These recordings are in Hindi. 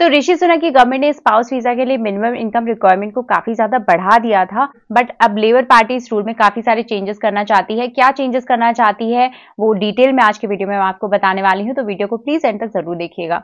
तो ऋषि सुना की गवर्नमेंट ने स्पाउस वीजा के लिए मिनिमम इनकम रिक्वायरमेंट को काफी ज्यादा बढ़ा दिया था बट अब लेबर पार्टी इस रूल में काफी सारे चेंजेस करना चाहती है क्या चेंजेस करना चाहती है वो डिटेल में आज के वीडियो में मैं आपको बताने वाली हूँ तो वीडियो को प्लीज एंड तक जरूर देखिएगा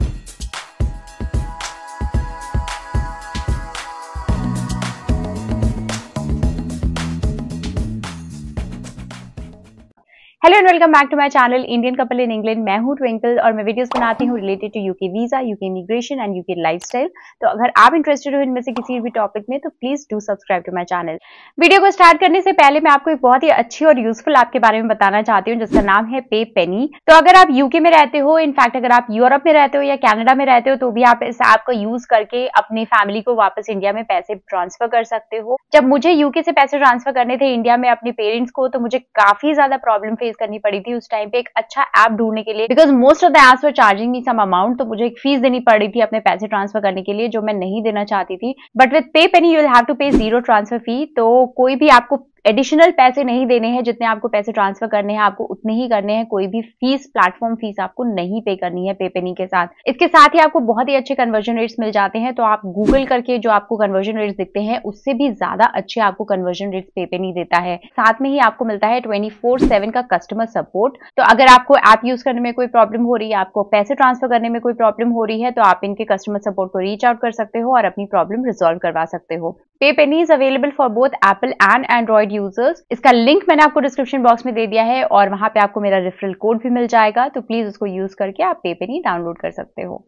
hello and welcome back to my channel Indian couple in England मैं हूँ ट्विंकल और मैं वीडियोस बनाती हूँ related to UK visa UK immigration and UK lifestyle तो अगर आप इंटरेस्टेड हो इनमें से किसी भी टॉपिक में तो please do subscribe to my channel video को स्टार्ट करने से पहले मैं आपको एक बहुत ही अच्छी और यूजफुल ऐप के बारे में बताना चाहती हूँ जिसका नाम है पे पेनी तो अगर आप यूके में रहते हो इनफैक्ट अगर आप यूरोप में रहते हो या कैनेडा में रहते हो तो भी आप इस ऐप का यूज करके अपनी फैमिली को वापस इंडिया में पैसे ट्रांसफर कर सकते हो जब मुझे यूके से पैसे ट्रांसफर करने थे इंडिया में अपने पेरेंट्स को तो मुझे काफी ज्यादा प्रॉब्लम फेस करनी पड़ी थी उस टाइम पे एक अच्छा ऐप ढूंढने के लिए because most of the apps were charging me some amount तो मुझे एक फीस देनी पड़ी थी अपने पैसे ट्रांसफर करने के लिए जो मैं नहीं देना चाहती थी but with PayPenny you have to pay zero transfer fee तो कोई भी आपको एडिशनल पैसे नहीं देने हैं जितने आपको पैसे ट्रांसफर करने हैं आपको उतने ही करने हैं कोई भी फीस प्लेटफॉर्म फीस आपको नहीं पे करनी है पेपेनी के साथ इसके साथ ही आपको बहुत ही अच्छे कन्वर्जन रेट्स मिल जाते हैं तो आप गूगल करके जो आपको कन्वर्जन रेट्स दिखते हैं उससे भी ज्यादा अच्छे आपको कन्वर्जन रेट्स पेपेनी देता है साथ में ही आपको मिलता है ट्वेंटी फोर का कस्टमर सपोर्ट तो अगर आपको ऐप यूज करने में कोई प्रॉब्लम हो रही है आपको पैसे ट्रांसफर करने में कोई प्रॉब्लम हो रही है तो आप इनके कस्टमर सपोर्ट को रीच आउट कर सकते हो और अपनी प्रॉब्लम रिजोल्व करवा सकते हो PayPenny is available for both Apple and Android users इसका लिंक मैंने आपको डिस्क्रिप्शन बॉक्स में दे दिया है और वहां पे आपको मेरा रेफरल कोड भी मिल जाएगा तो प्लीज उसको यूज करके आप पेपेनी डाउनलोड कर सकते हो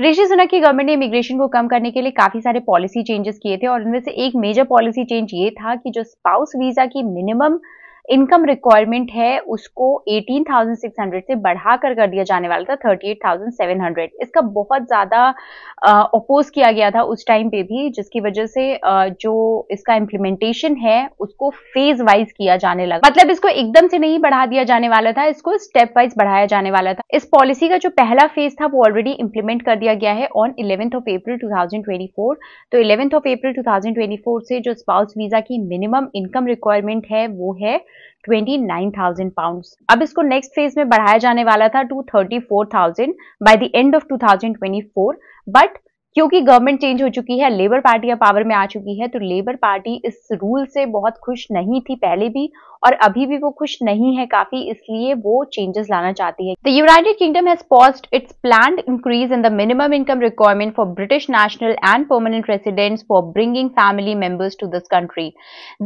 ऋषि सुना की गवर्नमेंट ने इमिग्रेशन को कम करने के लिए काफी सारे पॉलिसी चेंजेस किए थे और उनमें से एक मेजर पॉलिसी चेंज ये था कि जो स्पाउस वीजा की मिनिमम इनकम रिक्वायरमेंट है उसको 18,600 से बढ़ा कर कर दिया जाने वाला था 38,700 इसका बहुत ज़्यादा अपोज किया गया था उस टाइम पे भी जिसकी वजह से आ, जो इसका इम्प्लीमेंटेशन है उसको फेज वाइज किया जाने लगा मतलब इसको एकदम से नहीं बढ़ा दिया जाने वाला था इसको स्टेप वाइज बढ़ाया जाने वाला था इस पॉलिसी का जो पहला फेज था वो ऑलरेडी इम्प्लीमेंट कर दिया गया है on eleventh of April two तो इलेवेंथ ऑफ अप्रैल टू से जो स्पाउस वीजा की मिनिमम इनकम रिक्वायरमेंट है वो है 29,000 पाउंड्स अब इसको नेक्स्ट फेज में बढ़ाया जाने वाला था to thirty four thousand by the end of two thousand twenty four but क्योंकि गवर्नमेंट चेंज हो चुकी है लेबर पार्टी अब पावर में आ चुकी है तो लेबर पार्टी इस रूल से बहुत खुश नहीं थी पहले भी और अभी भी वो खुश नहीं है काफी इसलिए वो चेंजेस लाना चाहती है the United Kingdom has paused its plan increase in the minimum income requirement for British national and permanent residents for bringing family members to this country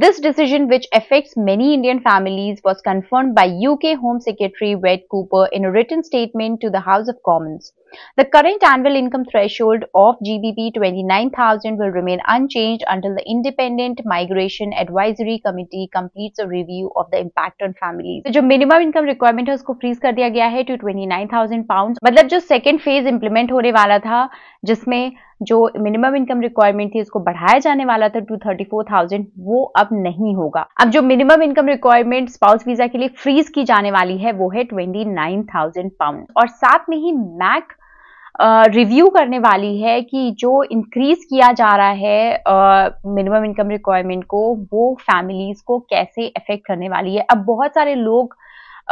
this decision which affects many Indian families was confirmed by UK home secretary Yvette Cooper in a statement to the House of Commons The current annual income threshold of GBP 29,000 will remain unchanged until the Independent Migration Advisory Committee completes a review of the impact on families. तो जो minimum income requirement है उसको freeze कर दिया गया है टू 29,000 pounds. मतलब जो second phase implement होने वाला था जिसमें जो मिनिमम इनकम रिक्वायरमेंट थी उसको बढ़ाया जाने वाला था टू थर्टी फोर थाउजेंड वो अब नहीं होगा अब जो minimum income requirement spouse visa के लिए फ्रीज की जाने वाली है वो है ट्वेंटी नाइन थाउजेंड पाउंड और साथ में ही मैक रिव्यू करने वाली है कि जो इंक्रीज किया जा रहा है मिनिमम इनकम रिक्वायरमेंट को वो फैमिलीज को कैसे अफेक्ट करने वाली है अब बहुत सारे लोग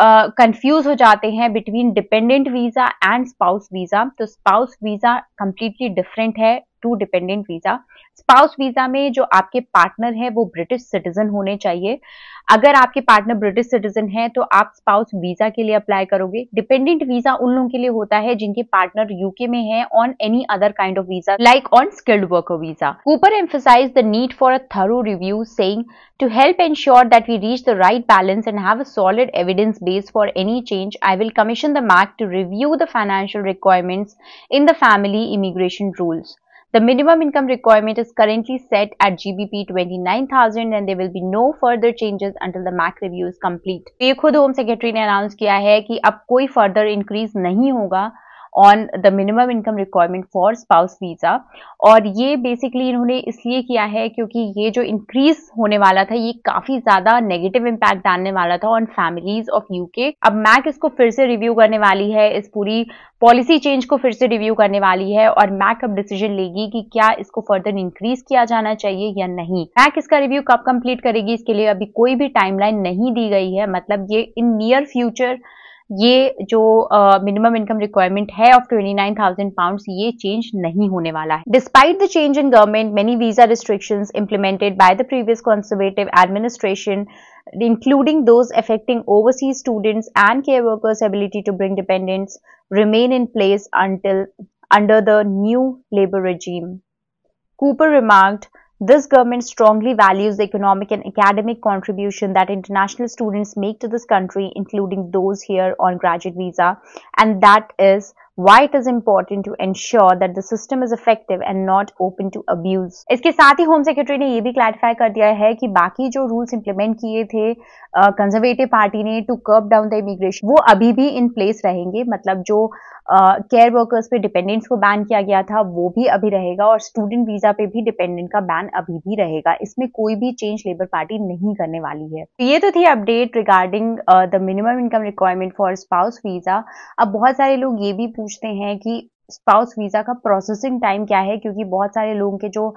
कंफ्यूज uh, हो जाते हैं between dependent visa and spouse visa तो स्पाउस वीज़ा कंप्लीटली डिफरेंट है to dependent visa spouse visa में जो आपके पार्टनर है वो ब्रिटिश सिटीजन होने चाहिए अगर आपके पार्टनर ब्रिटिश सिटीजन है तो आप स्पाउस वीजा के लिए अप्लाई करोगे डिपेंडेंट वीजा उन लोगों के लिए होता है जिनके पार्टनर यूके में है on any other kind of visa like on skilled worker visa ऊपर emphasise the need for a thorough review saying to help ensure that we reach the right balance and have a solid evidence base for any change I will commission the MAC to review the financial requirements in the family immigration rules The minimum income requirement is currently set at GBP 29,000 and there will be no further changes until the MAC review is complete. The Home Secretary announced that there will be no further increase. On the minimum income requirement for spouse visa और ये बेसिकली इन्होंने इसलिए किया है क्योंकि ये जो इंक्रीज होने वाला था ये काफ़ी ज़्यादा नेगेटिव इम्पैक्ट डालने वाला था ऑन फैमिलीज ऑफ यूके अब मैक इसको फिर से रिव्यू करने वाली है इस पूरी पॉलिसी चेंज को फिर से रिव्यू करने वाली है और मैक अब डिसीजन लेगी कि क्या इसको फर्दर इंक्रीज किया जाना चाहिए या नहीं मैक इसका रिव्यू कब कंप्लीट करेगी इसके लिए अभी कोई भी टाइमलाइन नहीं दी गई है मतलब ये इन नियर फ्यूचर ये जो मिनिमम इनकम रिक्वायरमेंट है of twenty nine thousand pound ये चेंज नहीं होने वाला है despite the change in government many visa restriction implemented by the previous conservative administration including those affecting overseas students and care workers ability to bring dependents remain in place until under the new labor regime cooper remarked This government strongly values the economic and academic contribution that international students make to this country, including those here on graduate visa. And that is why it is important to ensure that the system is effective and not open to abuse. इसके साथ ही होम सेक्रेटरी ने ये भी क्लैरिफाई कर दिया है कि बाकी जो रूल्स इंप्लीमेंट किए थे कंजर्वेटिव पार्टी ने to curb down the immigration वो अभी भी इन प्लेस रहेंगे मतलब जो uh, केयर वर्कर्स पे डिपेंडेंट्स को बैन किया गया था वो भी अभी रहेगा और स्टूडेंट वीजा पे भी डिपेंडेंट का बैन अभी भी रहेगा इसमें कोई भी चेंज लेबर पार्टी नहीं करने वाली है तो ये तो थी update regarding the minimum income requirement for spouse visa अब बहुत सारे लोग ये भी पूछते हैं कि स्पाउस वीजा का प्रोसेसिंग टाइम क्या है क्योंकि बहुत सारे लोगों के जो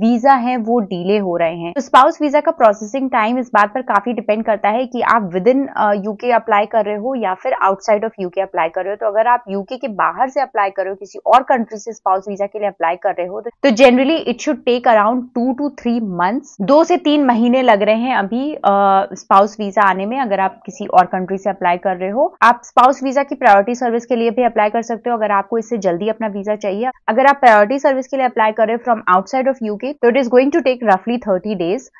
वीजा है वो डिले हो रहे हैं तो स्पाउस वीजा का प्रोसेसिंग टाइम इस बात पर काफी डिपेंड करता है कि आप विद इन यूके अप्लाई कर रहे हो या फिर आउटसाइड ऑफ यूके अप्लाई कर रहे हो तो अगर आप यूके के बाहर से अप्लाई कर रहे हो किसी और कंट्री से स्पाउस वीजा के लिए अप्लाई कर रहे हो तो generally it should take around two to three months दो से तीन महीने लग रहे हैं अभी स्पाउस वीजा आने में अगर आप किसी और कंट्री से अप्लाई कर रहे हो आप स्पाउस वीजा की प्रायोरिटी सर्विस के लिए भी अप्लाई कर सकते हो अगर आपको इससे जल्दी जल्दी अपना वीजा चाहिए अगर आप प्रायोरिटी सर्विस के लिए अप्लाई करें फ्रॉम आउटसाइड ऑफ यूके तो it is going to take रफली थर्टी डेज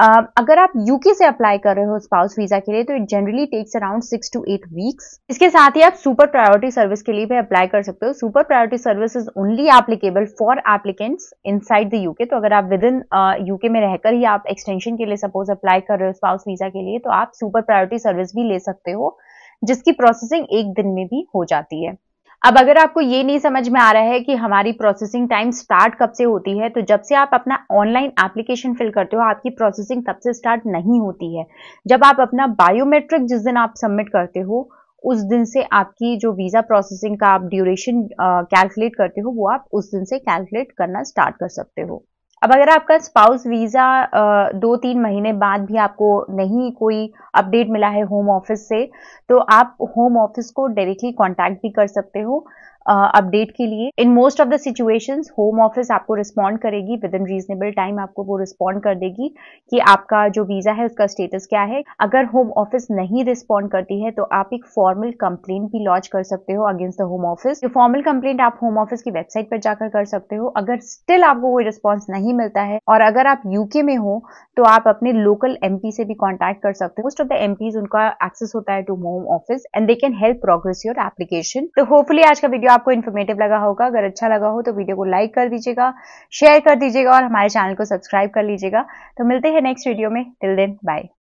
Uh, अगर आप यूके से अप्लाई कर रहे हो तो स्पाउस वीजा के लिए तो it generally takes around six to eight weeks इसके साथ ही आप सुपर प्रायोरिटी सर्विस के लिए भी अप्लाई कर सकते हो super priority service is only applicable for applicants inside the UK तो अगर आप विद इन यूके में रहकर ही आप एक्सटेंशन के लिए सपोज अप्लाई कर रहे हो स्पाउस वीजा के लिए तो आप सुपर प्रायोरिटी सर्विस भी ले सकते हो जिसकी प्रोसेसिंग एक दिन में भी हो जाती है अब अगर आपको ये नहीं समझ में आ रहा है कि हमारी प्रोसेसिंग टाइम स्टार्ट कब से होती है तो जब से आप अपना ऑनलाइन एप्लीकेशन फिल करते हो आपकी प्रोसेसिंग तब से स्टार्ट नहीं होती है जब आप अपना बायोमेट्रिक जिस दिन आप सबमिट करते हो उस दिन से आपकी जो वीज़ा प्रोसेसिंग का आप ड्यूरेशन कैलकुलेट करते हो वो आप उस दिन से कैलकुलेट करना स्टार्ट कर सकते हो अब अगर आपका स्पाउस वीज़ा दो तीन महीने बाद भी आपको नहीं कोई अपडेट मिला है होम ऑफिस से तो आप होम ऑफिस को डायरेक्टली कांटेक्ट भी कर सकते हो अपडेट uh, के लिए in most of the situations home office आपको रिस्पॉन्ड करेगी विद इन रीजनेबल टाइम आपको वो रिस्पॉन्ड कर देगी कि आपका जो वीज़ा है उसका स्टेटस क्या है अगर होम ऑफिस नहीं रिस्पॉन्ड करती है तो आप एक फॉर्मल कंप्लेन भी लॉन्च कर सकते हो against the home office formal complaint आप होम ऑफिस की वेबसाइट पर जाकर कर सकते हो अगर स्टिल आपको कोई रिस्पॉन्स नहीं मिलता है और अगर आप यूके में हो तो आप अपने लोकल एम से भी कॉन्टैक्ट कर सकते हो मोस्ट ऑफ द एम उनका एक्सेस होता है to home office and they can help progress your application तो होपफुली आज का वीडियो आप आपको इन्फॉर्मेटिव लगा होगा अगर अच्छा लगा हो तो वीडियो को लाइक कर दीजिएगा शेयर कर दीजिएगा और हमारे चैनल को सब्सक्राइब कर लीजिएगा तो मिलते हैं नेक्स्ट वीडियो में टिल देन बाय